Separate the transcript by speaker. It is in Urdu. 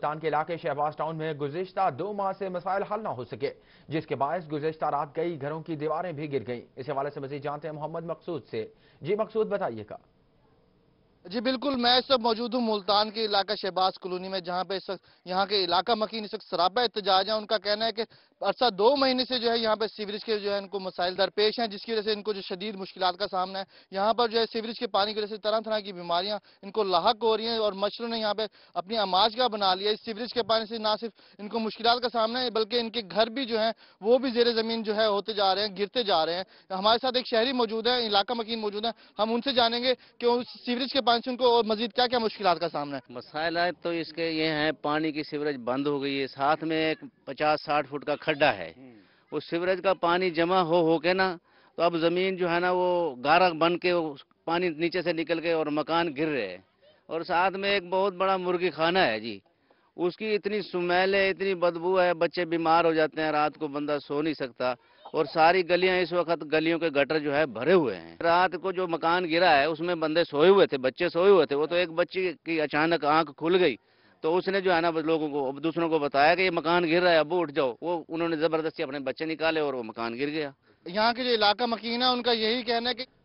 Speaker 1: ملتان کے علاقے شہباز ٹاؤن میں گزشتہ دو ماہ سے مسائل حل نہ ہو سکے جس کے باعث گزشتہ رات کئی گھروں کی دیواریں بھی گر گئیں اس حوالے سے مزید جانتے ہیں محمد مقصود سے جی مقصود بتائیے گا
Speaker 2: جی بالکل میں اس وقت موجود ہوں ملتان کے علاقہ شہباز کلونی میں جہاں پہ اس وقت یہاں کے علاقہ مکین اس وقت سرابہ احتجاج ہیں ان کا کہنا ہے کہ عرصہ دو مہینے سے جو ہے یہاں پہ سیوریج کے جو ہے ان کو مسائل درپیش ہیں جس کی وجہ سے ان کو جو شدید مشکلات کا سامنا ہے یہاں پر جو ہے سیوریج کے پانی کی وجہ سے طرح طرح کی بیماریاں ان کو لاحق ہو رہی ہیں اور مچھروں نے یہاں پہ اپنی اماج کا بنا لیا اس سیوریج کے پانی سے نہ صرف ان کو مشکلات کا سامنا ہے بلکہ ان کے گھر بھی جو ہیں وہ بھی زیر زمین جو ہے ہوتے جا رہے ہیں گرتے جا رہے ہیں ہمارے ساتھ ایک شہری موجود ہے علاقہ مکین موجود ہیں ہم ان سے جانیں گے کہ سیوریج کے پاس کو اور مزید کیا کیا مشکلات کا سامنا
Speaker 3: ہے تو اس کے یہ ہیں پانی کی سیوریج بند ہو گئی ہے ساتھ میں ایک پچاس ساٹھ فٹ کا کھڈا ہے وہ سیوریج کا پانی جمع ہو ہو کے نا تو اب زمین جو ہے نا وہ گارک بن کے پانی نیچے سے نکل کے اور مکان گر رہے اور ساتھ میں ایک بہت بڑا مرغی خانہ ہے جی اس کی اتنی سمیل ہے اتنی بدبو ہے بچے بیمار ہو جاتے ہیں رات کو بندہ سو نہیں سکتا اور ساری گلیاں اس وقت گلیوں کے گٹر جو ہے بھرے ہوئے ہیں رات کو جو مکان گرا ہے اس میں بندے سوئے ہوئے تھے بچے سوئے ہوئے تھے وہ تو ایک بچی کی اچانک آنکھ کھل گئی تو اس نے جو ہے نا لوگوں کو دوسروں کو بتایا کہ یہ مکان گر رہا ہے ابو اٹھ جاؤ وہ انہوں نے زبردستی اپنے بچے نکالے اور وہ مکان گر گیا
Speaker 2: یہاں کے جو علاقہ مکین ہے ان کا یہی کہنا ہے کہ